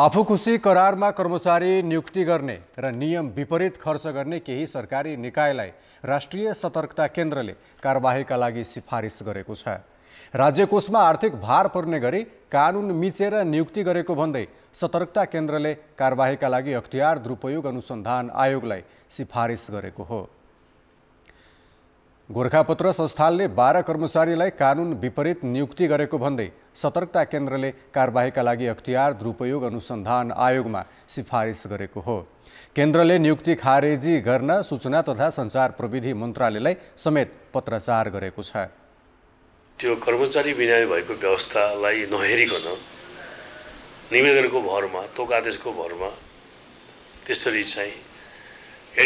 आफूखुसी करारमा कर्मचारी नियुक्ति गर्ने र नियम विपरीत खर्च गर्ने केही सरकारी निकायलाई राष्ट्रिय सतर्कता केन्द्रले कारवाहीका लागि सिफारिस गरेको छ राज्यकोषमा आर्थिक भार पर्ने गरी कानुन मिचेर नियुक्ति गरेको भन्दै सतर्कता केन्द्रले कारवाहीका लागि अख्तियार दुरुपयोग अनुसन्धान आयोगलाई सिफारिस गरेको हो गोर्खापत्र संस्थानले बाह्र कर्मचारीलाई कानुन विपरीत नियुक्ति गरेको भन्दै सतर्कता केन्द्रले कारवाहीका लागि अख्तियार दुरुपयोग अनुसन्धान आयोगमा सिफारिस गरेको हो केन्द्रले नियुक्ति खारेजी गर्न सूचना तथा सञ्चार प्रविधि मन्त्रालयलाई समेत पत्राचार गरेको छ त्यो कर्मचारी विनय भएको व्यवस्थालाई नहेरिकन निवेदनको भरमा तोक आदेशको भरमा त्यसरी चाहिँ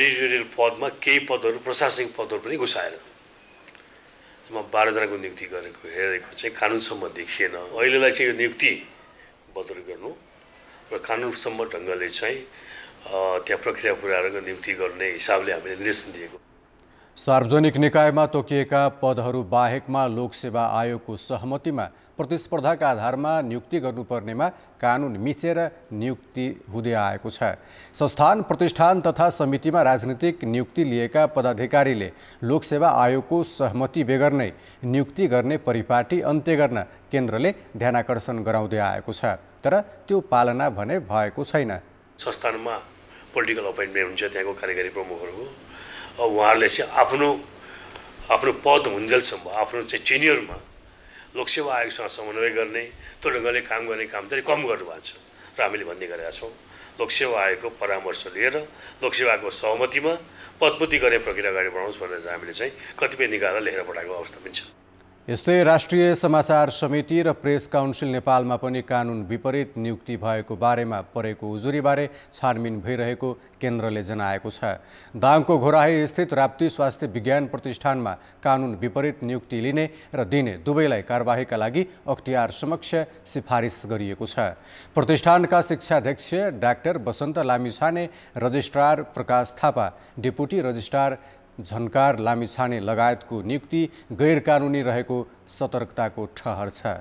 एडिटोरियल पदमा केही पदहरू प्रशासनिक पदहरू पनि घुसाएर म बाह्रजनाको नियुक्ति गरेको हेरेको चाहिँ कानुनसम्म देखिएन अहिलेलाई चाहिँ यो नियुक्ति बदल गर्नु र कानुनसम्म ढङ्गले चाहिँ त्यहाँ प्रक्रिया पुऱ्याएर नियुक्ति गर्ने हिसाबले हामीले निर्देशन दिएको सार्वजनिक निकायमा तोकिएका पदहरू बाहेकमा लोकसेवा आयोगको सहमतिमा प्रतिस्पर्धाका आधारमा नियुक्ति गर्नुपर्नेमा कानुन मिचेर नियुक्ति हुँदै आएको छ संस्थान प्रतिष्ठान तथा समितिमा राजनीतिक नियुक्ति लिएका पदाधिकारीले लोकसेवा आयोगको सहमति बेगर नै नियुक्ति गर्ने परिपाटी अन्त्य गर्न केन्द्रले ध्यानकर्षण गराउँदै आएको छ तर त्यो पालना भने भएको छैन संस्थानमा पोलिटिकल अपोइन्टमेन्ट हुन्छ त्यहाँको कार्यकारी प्रमुखहरूको उहाँहरूले चाहिँ आफ्नो आफ्नो पद हुन्जेलसम्म आफ्नो चाहिँ टेनियरमा लोकसेवा आयोगसँग समन्वय गर्ने त्यो ढङ्गले काम गर्ने काम चाहिँ कम गर्नुभएको छ र हामीले भन्ने गरेका छौँ लोकसेवा आयोगको परामर्श लिएर लोकसेवाको सहमतिमा पदपूर्ति गर्ने प्रक्रिया अगाडि बढाउँछ भनेर हामीले चाहिँ कतिपय निकायलाई लेखेर पठाएको अवस्था पनि छ यस्तै राष्ट्रिय समाचार समिति र प्रेस काउन्सिल नेपालमा पनि कानुन विपरीत नियुक्ति भएको बारेमा परेको उजुरीबारे छानबिन भइरहेको केन्द्रले जनाएको छ दाङको घोराही स्थित राप्ती स्वास्थ्य विज्ञान प्रतिष्ठानमा कानुन विपरीत नियुक्ति लिने र दिने दुवैलाई कारवाहीका लागि अख्तियार समक्ष सिफारिस गरिएको छ प्रतिष्ठानका शिक्षाध्यक्ष doctor Basant Lamichhane registrar Prakash Thapa deputy registrar Jhankar Lamichhane लगायतको नियुक्ति गैरकानुनी रहेको सतर्कताको ठहर छ